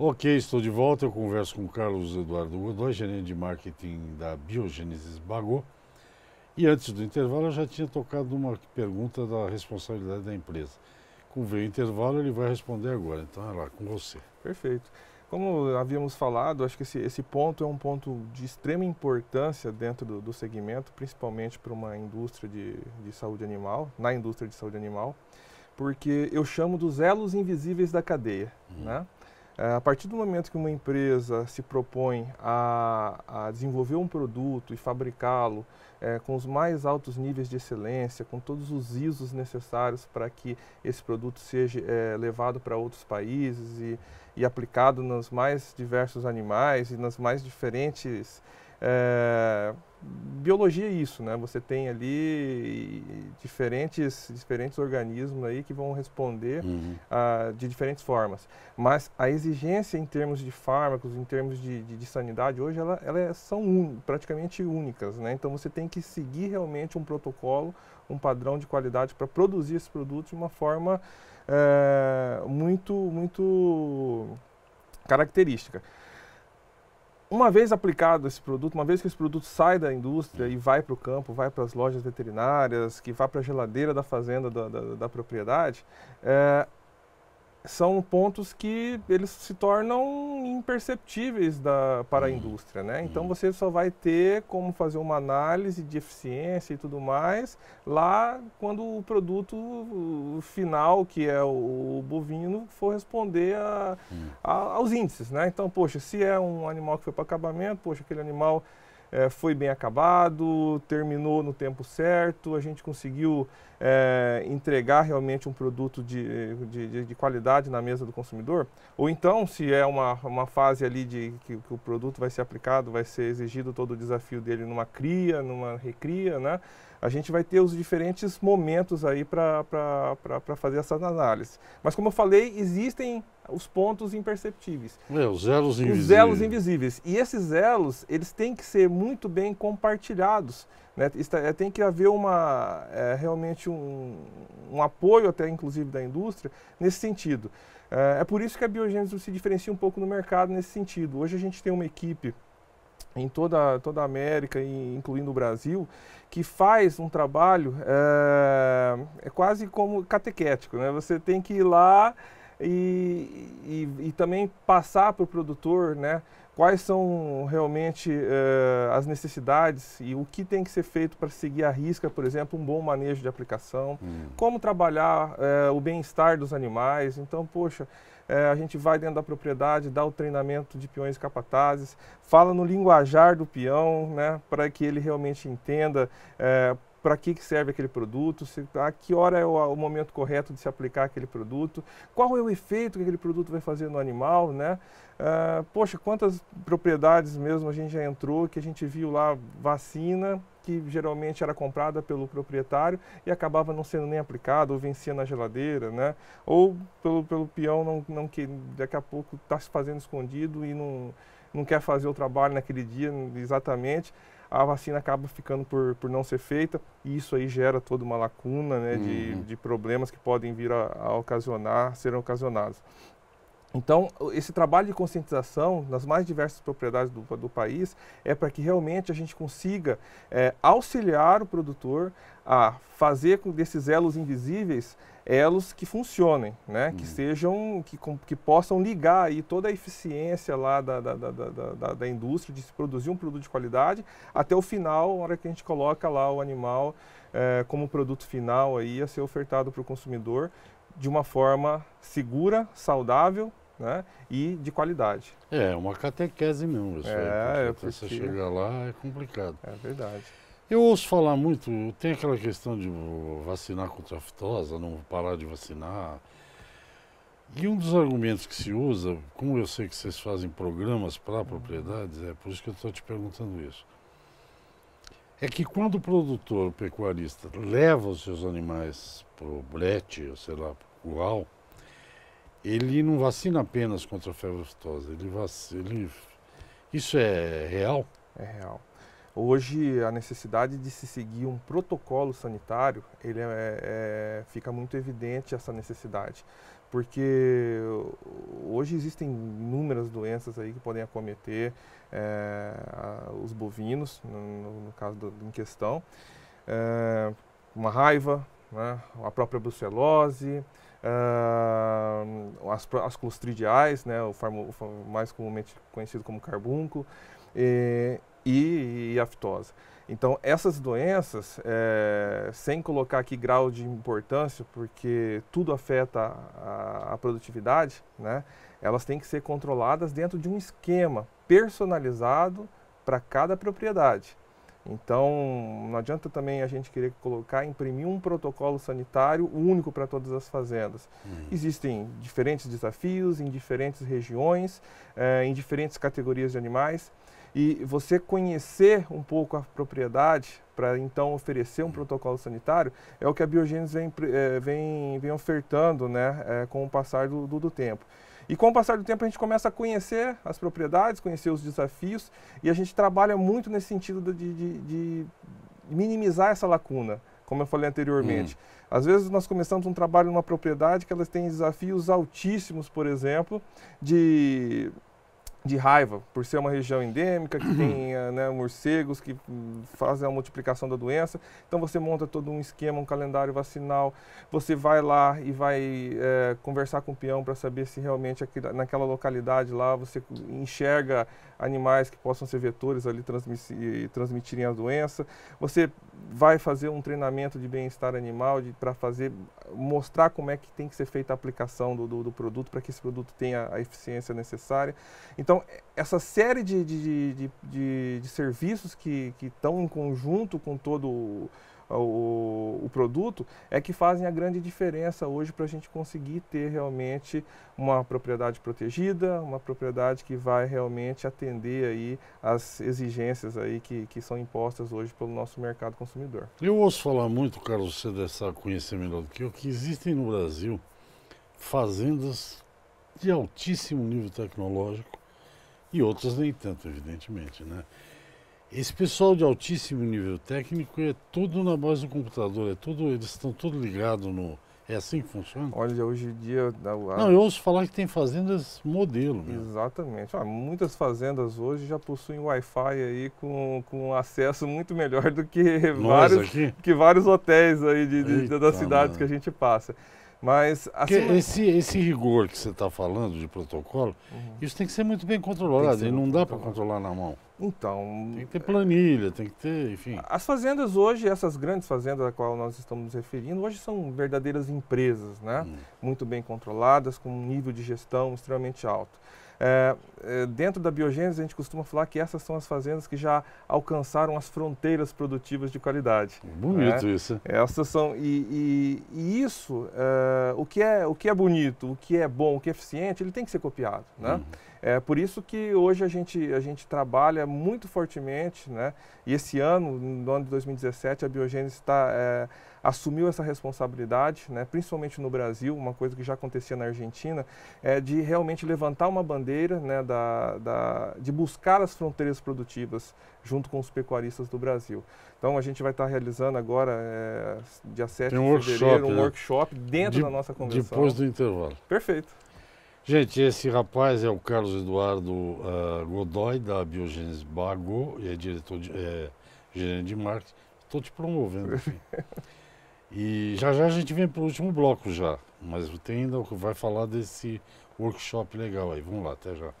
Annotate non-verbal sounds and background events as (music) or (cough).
Ok, estou de volta. Eu converso com Carlos Eduardo Godoy, gerente de marketing da Biogênesis Bagô. E antes do intervalo, eu já tinha tocado uma pergunta da responsabilidade da empresa. Com o intervalo, ele vai responder agora. Então, é lá com você. Perfeito. Como havíamos falado, acho que esse, esse ponto é um ponto de extrema importância dentro do, do segmento, principalmente para uma indústria de, de saúde animal, na indústria de saúde animal, porque eu chamo dos elos invisíveis da cadeia. Hum. Né? É, a partir do momento que uma empresa se propõe a, a desenvolver um produto e fabricá-lo é, com os mais altos níveis de excelência, com todos os ISOs necessários para que esse produto seja é, levado para outros países e, e, aplicado nos mais diversos animais e nas mais diferentes é, biologia é isso, né? Você tem ali diferentes, diferentes organismos aí que vão responder uhum. Ah, de diferentes formas. Mas a exigência em termos de fármacos, em termos de, de, de sanidade, hoje elas ela é, são un, praticamente únicas, né? Então você tem que seguir realmente um protocolo, um padrão de qualidade para produzir esse produto de uma forma eh, muito, muito característica uma vez aplicado esse produto, uma vez que esse produto sai da indústria e vai para o campo, vai para as lojas veterinárias, que vai para a geladeira da fazenda da, da, da propriedade, é, são pontos que eles se tornam imperceptíveis da, para a uhum. indústria, né? Então uhum. você só vai ter como fazer uma análise de eficiência e tudo mais lá quando o produto final, que é o, bovino, for responder a, uhum. a, aos índices, né? Então, poxa, se é um animal que foi para acabamento, poxa, aquele animal é, foi bem acabado, terminou no tempo certo, a gente conseguiu é, entregar realmente um produto de, de, de, qualidade na mesa do consumidor, ou então se é uma, uma fase ali de que, que, o produto vai ser aplicado, vai ser exigido todo o desafio dele numa cria, numa recria, né? A gente vai ter os diferentes momentos aí para fazer essas análises. Mas como eu falei, existem os pontos imperceptíveis. É, os elos invisíveis. Os elos invisíveis. E esses elos, eles têm que ser muito bem compartilhados. Né? É, tem que haver uma, é, realmente um, um, apoio até inclusive da indústria nesse sentido. É, é por isso que a Biogênese se diferencia um pouco no mercado nesse sentido. Hoje a gente tem uma equipe em toda, toda a América, incluindo o Brasil, que faz um trabalho, é, é quase como catequético, né? Você tem que ir lá e, e, e também passar para o produtor né, quais são realmente uh, as necessidades e o que tem que ser feito para seguir a risca, por exemplo, um bom manejo de aplicação, hum. como trabalhar uh, o bem-estar dos animais. Então, poxa, eh, a gente vai dentro da propriedade, dá o treinamento de peões e capatazes, fala no linguajar do peão, né, para que ele realmente entenda para que, que serve aquele produto, se, a tá, que hora é o, o, momento correto de se aplicar aquele produto, qual é o efeito que aquele produto vai fazer no animal, né? Uh, poxa, quantas propriedades mesmo a gente já entrou que a gente viu lá vacina que geralmente era comprada pelo proprietário e acabava não sendo nem aplicada ou vencia na geladeira, né? Ou pelo, pelo peão não, não que daqui a pouco está se fazendo escondido e não, não quer fazer o trabalho naquele dia exatamente a vacina acaba ficando por, por não ser feita e isso aí gera toda uma lacuna né, uhum. de, de problemas que podem vir a, a ocasionar, serão ocasionados. Então, esse trabalho de conscientização nas mais diversas propriedades do, do país é para que realmente a gente consiga é, auxiliar o produtor a fazer com desses elos invisíveis elos que funcionem, né? Uhum. Que sejam, que, que possam ligar aí toda a eficiência lá da, da, da, da, da indústria de se produzir um produto de qualidade até o final, a hora que a gente coloca lá o animal é, como produto final aí a ser ofertado para o consumidor de uma forma segura, saudável né? e de qualidade. É, uma catequese mesmo. Isso é, é porque... você chegar lá é complicado. É verdade. Eu ouço falar muito, tem aquela questão de vacinar contra a aftosa, não parar de vacinar. E um dos argumentos que se usa, como eu sei que vocês fazem programas para propriedades, é por isso que eu estou te perguntando isso. É que quando o produtor o pecuarista leva os seus animais para o brete, ou sei lá, para o curral, ele não vacina apenas contra a febre aftosa, ele vacina. Ele... Isso é real? É real. Hoje, a necessidade de se seguir um protocolo sanitário, ele é, é, fica muito evidente essa necessidade, porque hoje existem inúmeras doenças aí que podem acometer é, a, os bovinos, no, no caso do, em questão, é, uma raiva, né, a própria brucelose, é, as, as clostridiais, né, o, farmo, o mais comumente conhecido como carbunco e, e, e aftosa. Então, essas doenças, é, sem colocar aqui grau de importância, porque tudo afeta a, a, produtividade, né? elas têm que ser controladas dentro de um esquema personalizado para cada propriedade. Então, não adianta também a gente querer colocar, imprimir um protocolo sanitário único para todas as fazendas. Uhum. Existem diferentes desafios em diferentes regiões, é, em diferentes categorias de animais e você conhecer um pouco a propriedade para então oferecer um hum. protocolo sanitário é o que a Biogênese vem, é, vem, vem, ofertando né, é, com o passar do, do, do tempo. E com o passar do tempo a gente começa a conhecer as propriedades, conhecer os desafios e a gente trabalha muito nesse sentido de, de, de minimizar essa lacuna, como eu falei anteriormente. Hum. Às vezes nós começamos um trabalho numa propriedade que elas têm desafios altíssimos, por exemplo, de de raiva, por ser uma região endêmica, que tem (clears throat) eh, né, morcegos que hum, fazem a multiplicação da doença. Então você monta todo um esquema, um calendário vacinal, você vai lá e vai é, conversar com o peão para saber se realmente aqui, naquela localidade lá você enxerga animais que possam ser vetores ali transmitir, transmitirem a doença. Você vai fazer um treinamento de bem-estar animal para fazer mostrar como é que tem que ser feita a aplicação do, do, do produto para que esse produto tenha a eficiência necessária. Então então, é, essa série de, de, de, de, de serviços que estão em conjunto com todo o, o, o, produto é que fazem a grande diferença hoje para a gente conseguir ter realmente uma propriedade protegida, uma propriedade que vai realmente atender aí as exigências aí que, que são impostas hoje pelo nosso mercado consumidor. Eu ouço falar muito, Carlos, você deve saber conhecer melhor do que eu, que existem no Brasil fazendas de altíssimo nível tecnológico e outras nem tanto, evidentemente, né? Esse pessoal de altíssimo nível técnico é tudo na base do computador, é tudo, eles estão tudo ligados no. É assim que funciona? Olha, hoje em dia. A... Não, eu ouço falar que tem fazendas modelo. Mesmo. Exatamente. Ah, muitas fazendas hoje já possuem Wi-Fi aí com, com acesso muito melhor do que vários, que vários hotéis aí de, de, Eita, que a gente passa. Mas assim, esse, esse rigor que você está falando de protocolo, uhum. isso tem que ser muito bem controlado e não dá para controlar na mão. Então. Tem que ter planilha, tem que ter, enfim. As fazendas hoje, essas grandes fazendas a qual nós estamos nos referindo, hoje são verdadeiras empresas, né? Hum. Muito bem controladas, com um nível de gestão extremamente alto. É, é, dentro da biogênese, a gente costuma falar que essas são as fazendas que já alcançaram as fronteiras produtivas de qualidade. Né? Bonito né? isso. Essas são e, e, e isso, é, o que é o que é bonito, o que é bom, o que é eficiente, ele tem que ser copiado, né? Uhum. É por isso que hoje a gente a gente trabalha muito fortemente, né? E esse ano, no ano de 2017, a biogênese está é, assumiu essa responsabilidade, né, principalmente no Brasil, uma coisa que já acontecia na Argentina, é de realmente levantar uma bandeira né, da, da, de buscar as fronteiras produtivas junto com os pecuaristas do Brasil. Então a gente vai estar realizando agora, é, dia 7 um de fevereiro, um né? workshop dentro de, da nossa convenção. Depois do intervalo. Perfeito. Gente, esse rapaz é o Carlos Eduardo uh, Godoy, da Biogênese Bago, é diretor de, é, gerente de marketing. Estou te promovendo. (laughs) E já já a gente vem para o último bloco já, mas o Tenda vai falar desse workshop legal aí. Vamos lá, até já.